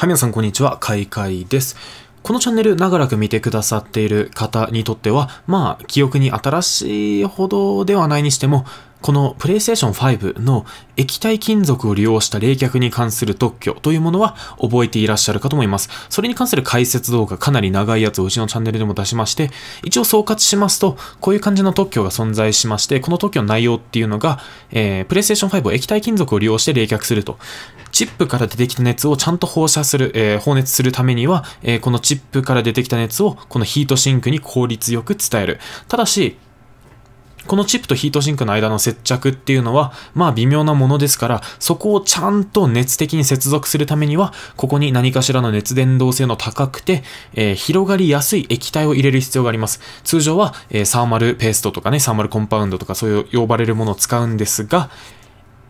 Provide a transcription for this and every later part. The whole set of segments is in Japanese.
はい、皆さんこんにちは。かいかいです。このチャンネル長らく見てくださっている方にとっては、まあ、記憶に新しいほどではないにしても、この PlayStation 5の液体金属を利用した冷却に関する特許というものは覚えていらっしゃるかと思います。それに関する解説動画かなり長いやつをうちのチャンネルでも出しまして、一応総括しますと、こういう感じの特許が存在しまして、この特許の内容っていうのが、えー、PlayStation 5を液体金属を利用して冷却すると。チップから出てきた熱をちゃんと放射する、えー、放熱するためには、えー、このチップから出てきた熱をこのヒートシンクに効率よく伝える。ただし、このチップとヒートシンクの間の接着っていうのは、まあ微妙なものですから、そこをちゃんと熱的に接続するためには、ここに何かしらの熱伝導性の高くて、えー、広がりやすい液体を入れる必要があります。通常は、えー、サーマルペーストとかね、サーマルコンパウンドとかそういう呼ばれるものを使うんですが、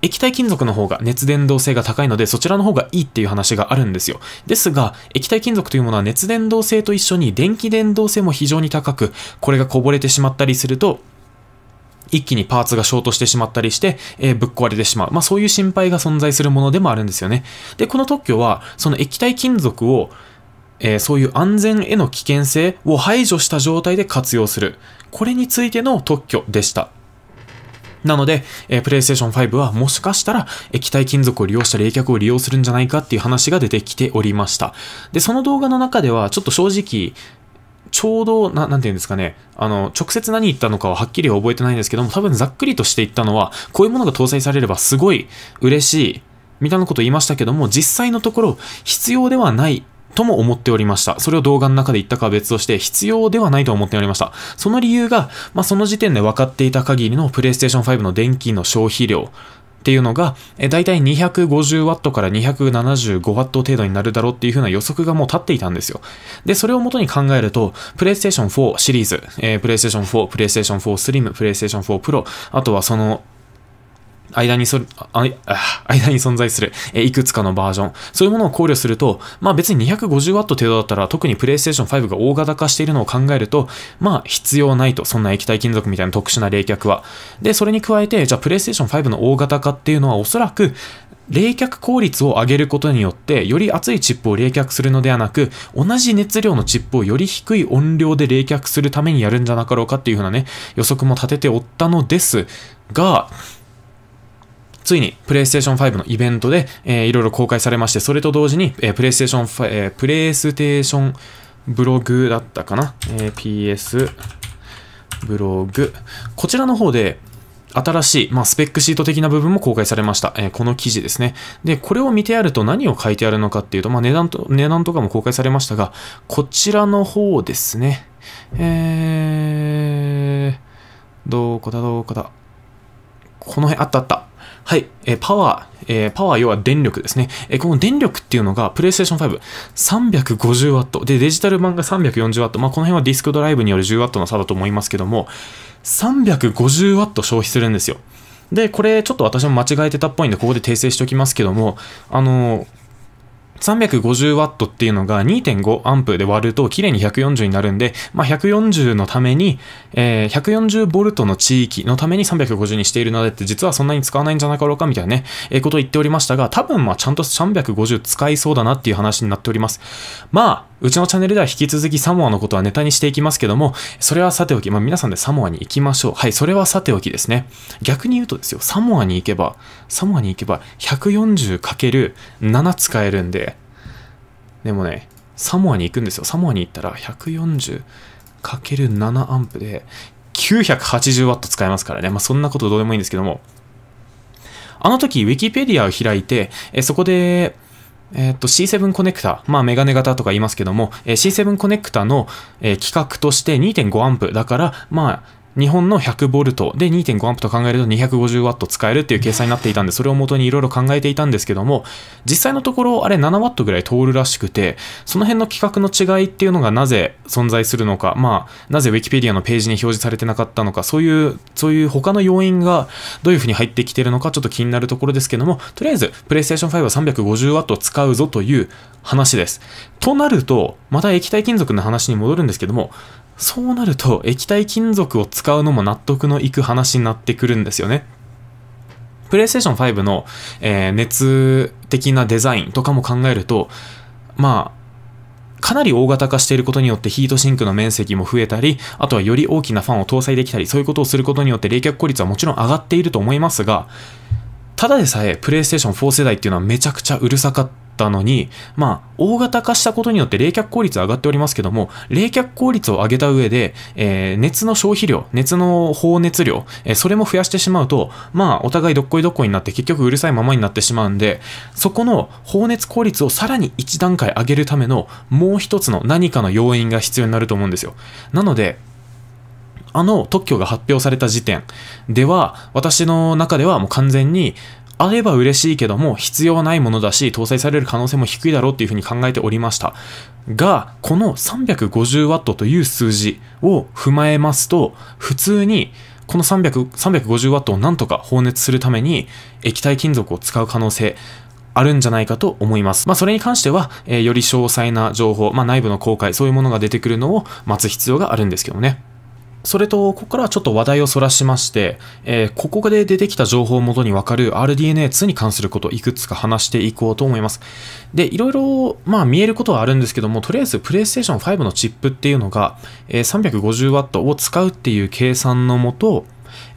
液体金属の方が熱伝導性が高いのでそちらの方がいいっていう話があるんですよ。ですが、液体金属というものは熱伝導性と一緒に電気伝導性も非常に高く、これがこぼれてしまったりすると、一気にパーツがショートしてしまったりして、えー、ぶっ壊れてしまう。まあそういう心配が存在するものでもあるんですよね。で、この特許は、その液体金属を、えー、そういう安全への危険性を排除した状態で活用する。これについての特許でした。なので、えー、PlayStation 5はもしかしたら液体金属を利用した冷却を利用するんじゃないかっていう話が出てきておりました。で、その動画の中ではちょっと正直、ちょうど、な、なんて言うんですかね、あの、直接何言ったのかははっきりは覚えてないんですけども、多分ざっくりとして言ったのは、こういうものが搭載されればすごい嬉しい、みたいなことを言いましたけども、実際のところ必要ではないとも思っておりました。それを動画の中で言ったかは別として必要ではないと思っておりました。その理由が、まあ、その時点で分かっていた限りの PlayStation 5の電気の消費量っていうのが、え大体 250W から 275W 程度になるだろうっていう風な予測がもう立っていたんですよ。で、それをもとに考えると、PlayStation 4シリーズ、えー、PlayStation 4、PlayStation 4 Slim、PlayStation 4 Pro、あとはその間にそ間に存在する、えいくつかのバージョン、そういうものを考慮すると、まあ別に 250W 程度だったら、特に PlayStation 5が大型化しているのを考えると、まあ必要ないと、そんな液体金属みたいな特殊な冷却は。で、それに加えて、じゃあ PlayStation 5の大型化っていうのはおそらく、冷却効率を上げることによって、より熱いチップを冷却するのではなく、同じ熱量のチップをより低い音量で冷却するためにやるんじゃなかろうかっていうふうなね、予測も立てておったのですが、ついにプレイステーション5のイベントで、えー、いろいろ公開されまして、それと同時に、えー、p l a y s t a t えー、p l a y s t a t ブログだったかな、えー、PS ブログ。こちらの方で、新しい、まあ、スペックシート的な部分も公開されました、えー、この記事ですね。で、これを見てやると何を書いてあるのかっていうと、まあ、値段と、値段とかも公開されましたが、こちらの方ですね。えー、どこだどこだ。この辺、あったあった。はい、えー、パワー、えー、パワー要は電力ですね、えー、この電力っていうのが、プレイステーション5、350W。で、デジタル版が 340W。まあ、この辺はディスクドライブによる 10W の差だと思いますけども、350W 消費するんですよ。で、これちょっと私も間違えてたっぽいんで、ここで訂正しておきますけども、あのー350ワットっていうのが2.5アンプで割ると綺麗に140になるんで、まあ、140のために、えー、140ボルトの地域のために350にしているのでって実はそんなに使わないんじゃなかろうかみたいなね、えー、ことを言っておりましたが、多分まあちゃんと350使いそうだなっていう話になっております。まあうちのチャンネルでは引き続きサモアのことはネタにしていきますけども、それはさておき、まあ皆さんでサモアに行きましょう。はい、それはさておきですね。逆に言うとですよ、サモアに行けば、サモアに行けば 140×7 使えるんで、でもね、サモアに行くんですよ。サモアに行ったら 140×7 アンプで 980W 使えますからね。まあそんなことどうでもいいんですけども。あの時、ウィキペディアを開いて、えそこで、えー、っと C7 コネクタ、まあメガネ型とか言いますけども、えー、C7 コネクタの、えー、規格として2.5アンプだから、まあ日本の 100V で 2.5A と考えると 250W 使えるっていう計算になっていたんでそれを元にいろいろ考えていたんですけども実際のところあれ 7W ぐらい通るらしくてその辺の規格の違いっていうのがなぜ存在するのかまあなぜ Wikipedia のページに表示されてなかったのかそういうそういう他の要因がどういうふうに入ってきてるのかちょっと気になるところですけどもとりあえず PlayStation 5は 350W 使うぞという話ですとなるとまた液体金属の話に戻るんですけどもそうなると液体金属を使うのも納得のいく話になってくるんですよね。プレイステーション5の、えー、熱的なデザインとかも考えると、まあ、かなり大型化していることによってヒートシンクの面積も増えたり、あとはより大きなファンを搭載できたり、そういうことをすることによって冷却効率はもちろん上がっていると思いますが、ただでさえプレイステーション4世代っていうのはめちゃくちゃうるさかっったのに、まあ、大型化したことによって冷却効率上がっておりますけども、冷却効率を上げた上で、えー、熱の消費量、熱の放熱量、えー、それも増やしてしまうと、まあ、お互いどっこいどっこいになって結局うるさいままになってしまうんで、そこの放熱効率をさらに1段階上げるためのもう一つの何かの要因が必要になると思うんですよ。なので、あの特許が発表された時点では、私の中ではもう完全に、あれば嬉しいけども、必要ないものだし、搭載される可能性も低いだろうっていうふうに考えておりました。が、この 350W という数字を踏まえますと、普通に、この 350W をなんとか放熱するために液体金属を使う可能性あるんじゃないかと思います。まあ、それに関しては、えー、より詳細な情報、まあ、内部の公開、そういうものが出てくるのを待つ必要があるんですけどね。それと、ここからはちょっと話題をそらしまして、えー、ここで出てきた情報をもとにわかる RDNA2 に関することをいくつか話していこうと思います。で、いろいろ、まあ見えることはあるんですけども、とりあえず PlayStation 5のチップっていうのが、えー、350W を使うっていう計算のもと、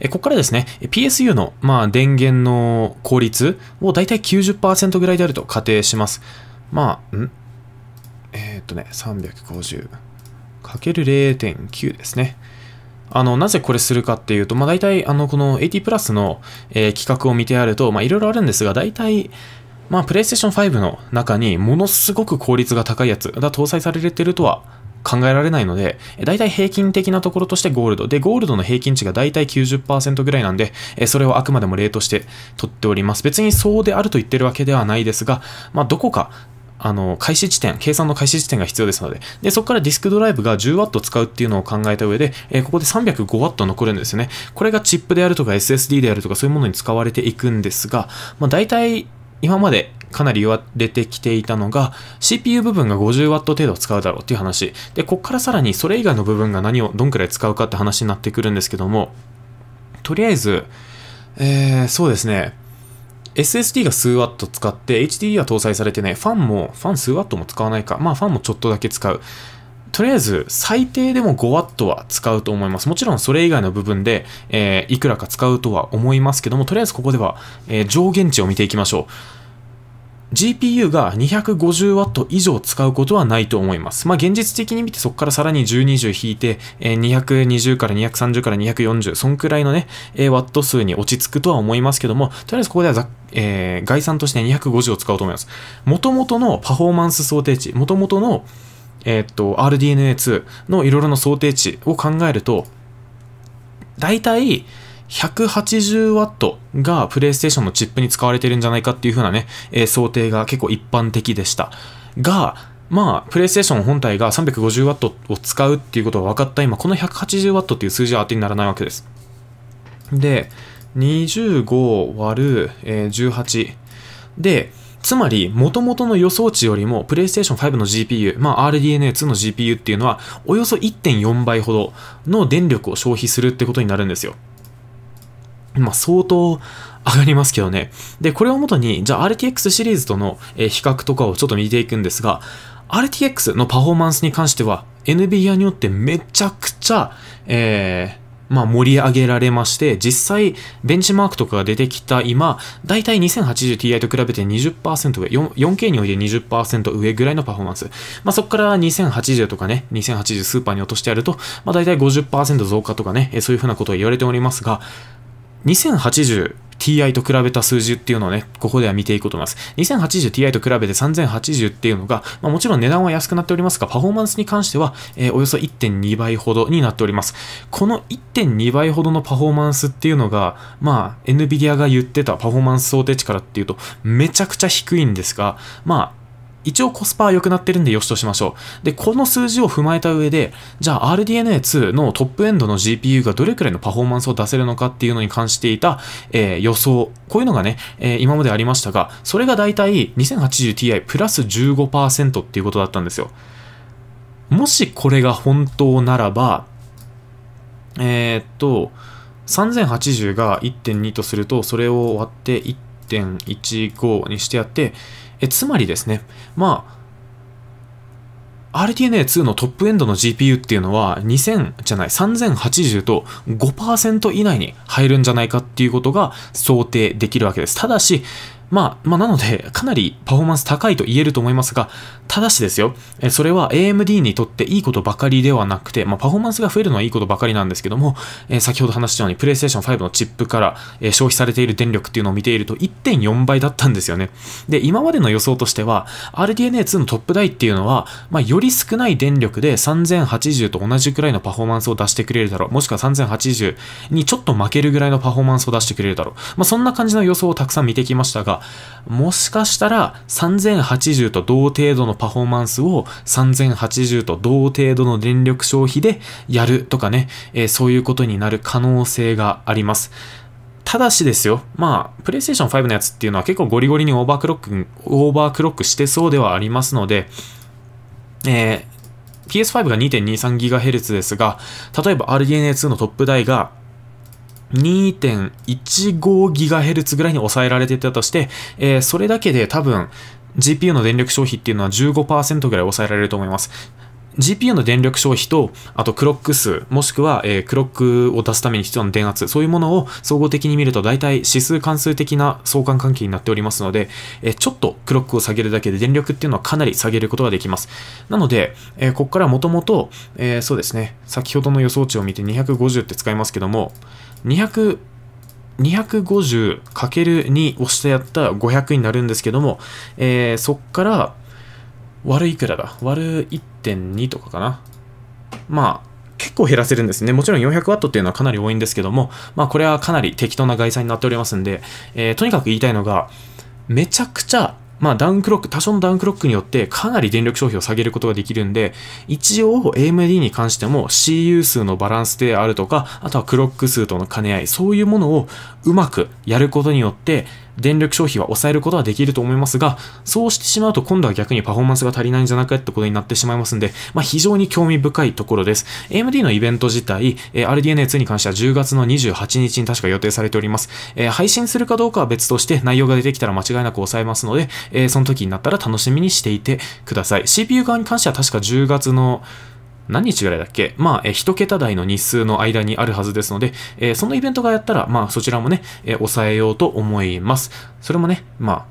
えここからですね、PSU の、まあ、電源の効率をだいたい90%ぐらいであると仮定します。まあ、んえー、っとね、350。かける0.9ですね。あの、なぜこれするかっていうと、まあ、大体、あの、この AT プラスの、えー、企画を見てやると、まいろいろあるんですが、大体、まあ、PlayStation 5の中にものすごく効率が高いやつが搭載されてるとは考えられないので、大体平均的なところとしてゴールド。で、ゴールドの平均値が大体90%ぐらいなんで、それをあくまでも例として取っております。別にそうであると言ってるわけではないですが、まあ、どこかあの、開始地点、計算の開始地点が必要ですので、で、そこからディスクドライブが 10W 使うっていうのを考えた上で、えー、ここで 305W 残るんですよね。これがチップであるとか SSD であるとかそういうものに使われていくんですが、まあ大体今までかなり言われてきていたのが CPU 部分が 50W 程度使うだろうっていう話でここからさらにそれ以外の部分が何をどんくらい使うかって話になってくるんですけどもとりあえず、えー、そうですね SSD が数ワット使って、HDD は搭載されてね、ファンも、ファン数ワットも使わないか。まあファンもちょっとだけ使う。とりあえず、最低でも5ワットは使うと思います。もちろんそれ以外の部分で、えー、いくらか使うとは思いますけども、とりあえずここでは、えー、上限値を見ていきましょう。GPU が 250W 以上使うことはないと思います。まあ、現実的に見てそこからさらに1 2 0引いて、え220から230から240、そんくらいのね、えワット数に落ち着くとは思いますけども、とりあえずここではざえー、概算として250を使おうと思います。元々のパフォーマンス想定値、元々の、えー、っと、RDNA2 のいろいろな想定値を考えると、大体、180 w がプレイステーションのチップに使われてるんじゃないかっていう風なね、えー、想定が結構一般的でした。が、まあ、プレイステーション本体が 350W を使うっていうことが分かった今、この 180W っていう数字は当てにならないわけです。で、25割る、え18。で、つまり、元々の予想値よりも、プレイステーション5の GPU、まあ RDNA2 の GPU っていうのは、およそ1.4倍ほどの電力を消費するってことになるんですよ。まあ、相当上がりますけどね。で、これをもとに、じゃあ RTX シリーズとの比較とかをちょっと見ていくんですが、RTX のパフォーマンスに関しては、NVIDIA によってめちゃくちゃ、えー、まあ、盛り上げられまして、実際、ベンチマークとかが出てきた今、だいたい 2080ti と比べて20%上、4K において20%上ぐらいのパフォーマンス。まあ、そこから2080とかね、2080スーパーに落としてやると、まあ、だいたい50%増加とかね、そういうふうなことを言われておりますが、2080 Ti と比べた数字っていうのをね、ここでは見ていこうと思います。2080Ti と比べて3080っていうのが、まあ、もちろん値段は安くなっておりますが、パフォーマンスに関しては、えー、およそ1.2倍ほどになっております。この1.2倍ほどのパフォーマンスっていうのが、まあ、NVIDIA が言ってたパフォーマンス想定値からっていうと、めちゃくちゃ低いんですが、まあ、一応コスパは良くなってるんで良しとしましょう。で、この数字を踏まえた上で、じゃあ RDNA2 のトップエンドの GPU がどれくらいのパフォーマンスを出せるのかっていうのに関していた、えー、予想、こういうのがね、えー、今までありましたが、それがだいたい 2080Ti プラス15%っていうことだったんですよ。もしこれが本当ならば、えー、っと、3080が1.2とすると、それを割って1.15にしてやって、えつまりですね、まあ、RTNA2 のトップエンドの GPU っていうのは2000じゃない3080と5%以内に入るんじゃないかっていうことが想定できるわけです。ただし、まあ、まあ、なので、かなりパフォーマンス高いと言えると思いますが、ただしですよ、それは AMD にとっていいことばかりではなくて、まあ、パフォーマンスが増えるのはいいことばかりなんですけども、えー、先ほど話したように、PlayStation 5のチップから、え消費されている電力っていうのを見ていると1.4倍だったんですよね。で、今までの予想としては、RDNA2 のトップ台っていうのは、まあ、より少ない電力で3080と同じくらいのパフォーマンスを出してくれるだろう。もしくは3080にちょっと負けるぐらいのパフォーマンスを出してくれるだろう。まあ、そんな感じの予想をたくさん見てきましたが、もしかしたら3080と同程度のパフォーマンスを3080と同程度の電力消費でやるとかね、えー、そういうことになる可能性があります。ただしですよ、まあ、プレイステーション5のやつっていうのは結構ゴリゴリにオーバークロック、オーバークロックしてそうではありますので、えー、PS5 が 2.23GHz ですが、例えば RDNA2 のトップ台が 2.15GHz ぐらいに抑えられていたとして、えー、それだけで多分 GPU の電力消費っていうのは15%ぐらい抑えられると思います。GPU の電力消費と、あとクロック数、もしくは、えー、クロックを出すために必要な電圧、そういうものを総合的に見ると、大体指数関数的な相関関係になっておりますので、えー、ちょっとクロックを下げるだけで電力っていうのはかなり下げることができます。なので、えー、ここからもともと、えそうですね、先ほどの予想値を見て250って使いますけども、200、250×2 をしてやったら500になるんですけども、えそこから割いくらだ割る1.2とかかな。まあ、結構減らせるんですね。もちろん 400W っていうのはかなり多いんですけども、まあこれはかなり適当な概算になっておりますんで、えー、とにかく言いたいのが、めちゃくちゃ、まあダウンクロック、多少のダウンクロックによってかなり電力消費を下げることができるんで、一応 AMD に関しても CU 数のバランスであるとか、あとはクロック数との兼ね合い、そういうものをうまくやることによって、電力消費は抑えることはできると思いますが、そうしてしまうと今度は逆にパフォーマンスが足りないんじゃなくってことになってしまいますんで、まあ、非常に興味深いところです。AMD のイベント自体、え RDNA2 に関しては10月の28日に確か予定されております。え配信するかどうかは別として内容が出てきたら間違いなく抑えますので、えその時になったら楽しみにしていてください。CPU 側に関しては確か10月の何日ぐらいだっけまあ、え1桁台の日数の間にあるはずですので、えー、そのイベントがやったら、まあ、そちらもね、えー、抑えようと思います。それもね、まあ、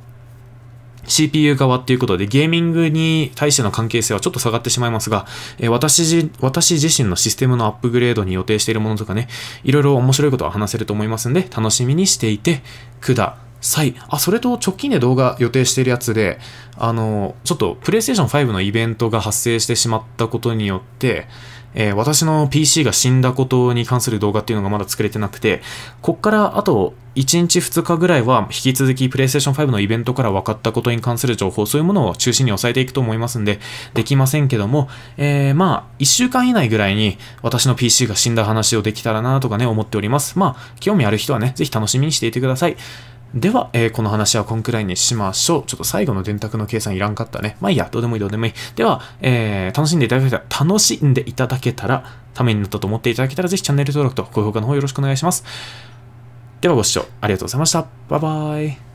CPU 側っていうことでゲーミングに対しての関係性はちょっと下がってしまいますが、え私私自身のシステムのアップグレードに予定しているものとかね、いろいろ面白いことは話せると思いますんで、楽しみにしていてくだ際、あ、それと直近で動画予定しているやつで、あの、ちょっとプレイステーション5のイベントが発生してしまったことによって、えー、私の PC が死んだことに関する動画っていうのがまだ作れてなくて、こっからあと1日2日ぐらいは引き続きプレイステーション5のイベントから分かったことに関する情報、そういうものを中心に抑えていくと思いますんで、できませんけども、えー、まあ、1週間以内ぐらいに私の PC が死んだ話をできたらなとかね、思っております。まあ、興味ある人はね、ぜひ楽しみにしていてください。では、えー、この話はこんくらいにしましょう。ちょっと最後の電卓の計算いらんかったね。まあいいや、どうでもいいどうでもいい。では、えー、楽しんでいただけたら、楽しんでいただけたら、ためになったと思っていただけたら、ぜひチャンネル登録と高評価の方よろしくお願いします。ではご視聴ありがとうございました。バイバイ。